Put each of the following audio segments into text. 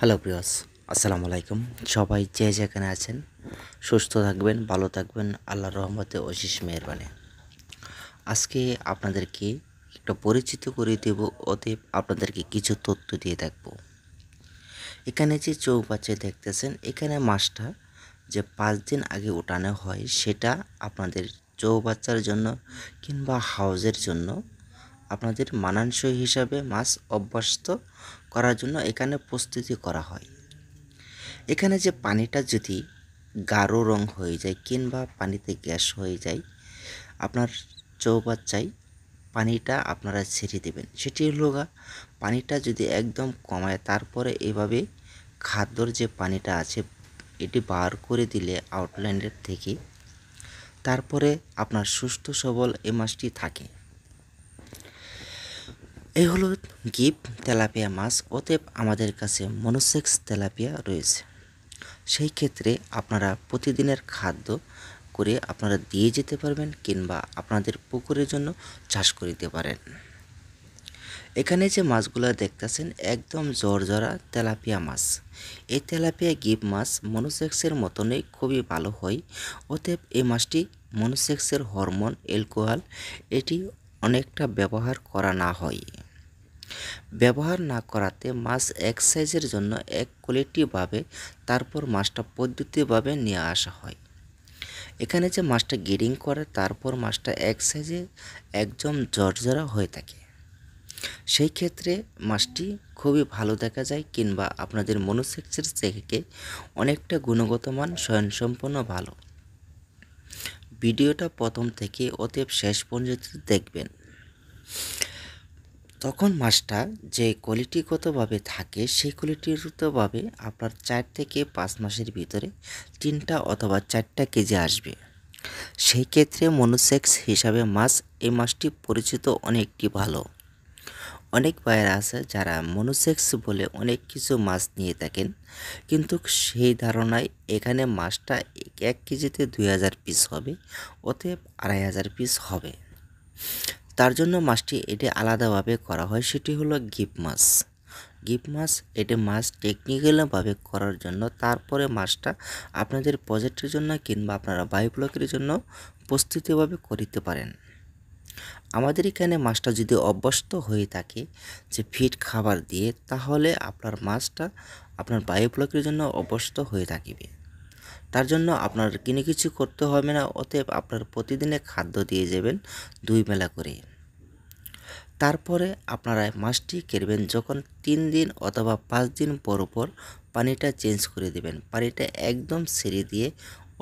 hello Prius আসসালামু আলাইকুম সবাই যে যেখানে আছেন সুস্থ থাকবেন ভালো থাকবেন আল্লাহ রহমতে অশিস মেহরবানে আজকে আপনাদেরকে একটা পরিচিত করে দেব অতএব আপনাদেরকে কিছু তথ্য দিয়ে দেখব এখানে যে চৌবাচ্চে দেখতেছেন এখানে মাছটা যে পাঁচ দিন আগে উঠানো হয় সেটা আপনাদের চৌবাচ্চার জন্য কিংবা হাউজের জন্য আপনাদের মানানসই হিসাবে মাছ অভ্যস্ত করার জন্য এখানে প্রস্তুতি করা হয় এখানে যে পানিটা যদি গাঢ় রং হয়ে যায় কিংবা পানিতে গ্যাস হয়ে যায় আপনার চৌবাচ্চায় পানিটা আপনারা ছেড়ে দেবেন সেটি হলো পানিটা যদি একদম কমায় তারপরে এভাবে খাদ্যর যে পানিটা আছে এটি বার করে দিলে আউটল্যান্ডের থেকে তারপরে আপনার সুস্থ সবল এ মাছটি থাকে এই হলো গিপ তেলাপিয়া মাছ অতএব আমাদের কাছে মনোসেক্স তেলাপিয়া রয়েছে সেই ক্ষেত্রে আপনারা প্রতিদিনের খাদ্য করে আপনারা দিয়ে যেতে পারবেন কিংবা আপনাদের পুকুরের জন্য চাষ করিতে পারেন এখানে যে মাছগুলো দেখতেছেন একদম জরজরা তেলাপিয়া মাছ এই তেলাপিয়া গিপ মাছ মনোসেক্সের মতনই খুবই ভালো হয় অতএব এই মাছটি মনোসেক্সের হরমোন অ্যালকোহল এটি অনেকটা ব্যবহার করা না হয় ব্যবহার না করাতে মাছ এক সাইজের জন্য এক কোয়ালিটিভাবে তারপর মাছটা পদ্ধতিভাবে নিয়ে আসা হয় এখানে যে মাছটা গিডিং করে তারপর মাছটা এক সাইজে একদম জর্জরা হয়ে থাকে সেই ক্ষেত্রে মাছটি খুবই ভালো দেখা যায় কিংবা আপনাদের মনোসেক্সের থেকে অনেকটা গুণগত মান স্বয়ংসম্পন্ন ভালো ভিডিওটা প্রথম থেকে অতএব শেষ পর্যন্ত দেখবেন তখন মাছটা যে কোয়ালিটিগতভাবে থাকে সেই কোয়ালিটিগতভাবে আপনার চার থেকে পাঁচ মাসের ভিতরে তিনটা অথবা চারটা কেজি আসবে সেই ক্ষেত্রে মনোসেক্স হিসাবে মাছ এই মাছটি পরিচিত অনেকটি ভালো অনেক বাইরে আছে যারা মনোসেক্স বলে অনেক কিছু মাছ নিয়ে থাকেন কিন্তু সেই ধারণায় এখানে মাছটা এক কেজিতে দুই হাজার পিস হবে অতএব আড়াই হাজার পিস হবে তার জন্য মাছটি এটি আলাদাভাবে করা হয় সেটি হলো গিপ মাছ গিপ মাছ এটি মাছ টেকনিক্যালভাবে করার জন্য তারপরে মাছটা আপনাদের প্রজেক্টের জন্য কিংবা আপনারা বায়োপ্লকের জন্য প্রস্তুতিভাবে করিতে পারেন আমাদের এখানে মাছটা যদি অভ্যস্ত হয়ে থাকে যে ফিট খাবার দিয়ে তাহলে আপনার মাছটা আপনার বায়োপ্লকের জন্য অভ্যস্ত হয়ে থাকিবে তার জন্য আপনার কিনে কিছু করতে হবে না অতএব আপনার প্রতিদিনে খাদ্য দিয়ে যাবেন দুই বেলা করে তারপরে আপনারা মাছটি কেরবেন যখন তিন দিন অথবা পাঁচ দিন পর পর পানিটা চেঞ্জ করে দেবেন পানিটা একদম ছেড়ে দিয়ে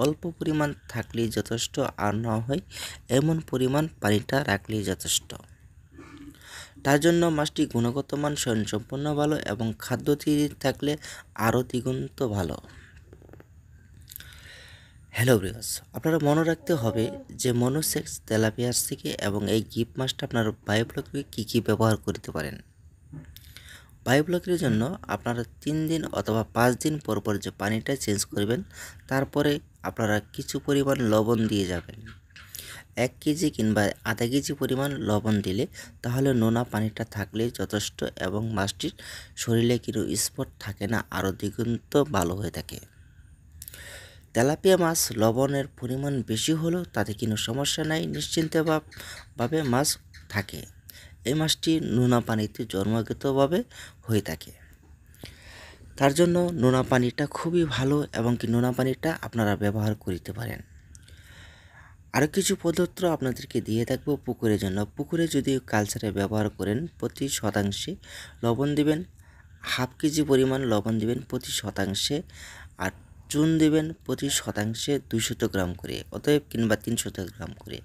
অল্প পরিমাণ থাকলেই যথেষ্ট আর না হয় এমন পরিমাণ পানিটা রাখলেই যথেষ্ট তার জন্য মাছটি গুণগত মান স্বয়ংসম্পন্ন ভালো এবং খাদ্য দিয়ে থাকলে আরও দ্বিগুণ তো ভালো হ্যালো ব্রিগস আপনারা মনে রাখতে হবে যে মনোসেক্স তেলাপিয়াস থেকে এবং এই গিপ মাছটা আপনার বায়োব্লকে কী কী ব্যবহার করতে পারেন বায়োব্লকের জন্য আপনারা তিন দিন অথবা পাঁচ দিন পর পর যে পানিটা চেঞ্জ করবেন তারপরে আপনারা কিছু পরিমাণ লবণ দিয়ে যাবেন এক কেজি কিংবা আধা কেজি পরিমাণ লবণ দিলে তাহলে নোনা পানিটা থাকলে যথেষ্ট এবং মাছটির শরীরে কিন্তু স্পট থাকে না আরও দ্বিগুণ ভালো হয়ে থাকে তেলাপিয়া মাছ লবণের পরিমাণ বেশি হলেও তাতে কোনো সমস্যা নাই নিশ্চিন্তভাবে মাছ থাকে এই মাছটি নোনা পানিতে জন্মগতভাবে হয়ে থাকে তার জন্য নোনা পানিটা খুবই ভালো এবং কি নোনা পানিটা আপনারা ব্যবহার করিতে পারেন আরও কিছু পদত্র আপনাদেরকে দিয়ে থাকব পুকুরের জন্য পুকুরে যদি কালচারে ব্যবহার করেন প্রতি শতাংশে লবণ দিবেন হাফ কেজি পরিমাণ লবণ দিবেন প্রতি শতাংশে আর চুন দেবেন প্রতি শতাংশে দুইশত গ্রাম করে অতএব কিংবা তিনশত গ্রাম করে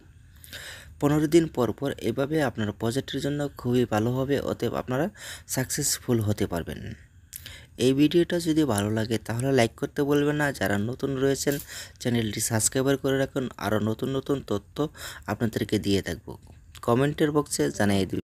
পনেরো দিন পর পর এভাবে আপনার প্রজেক্টের জন্য খুবই ভালো হবে অতএব আপনারা সাকসেসফুল হতে পারবেন এই ভিডিওটা যদি ভালো লাগে তাহলে লাইক করতে বলবেন না যারা নতুন রয়েছেন চ্যানেলটি সাবস্ক্রাইবার করে রাখুন আরও নতুন নতুন তথ্য আপনাদেরকে দিয়ে থাকব কমেন্টের বক্সে জানিয়ে দেবেন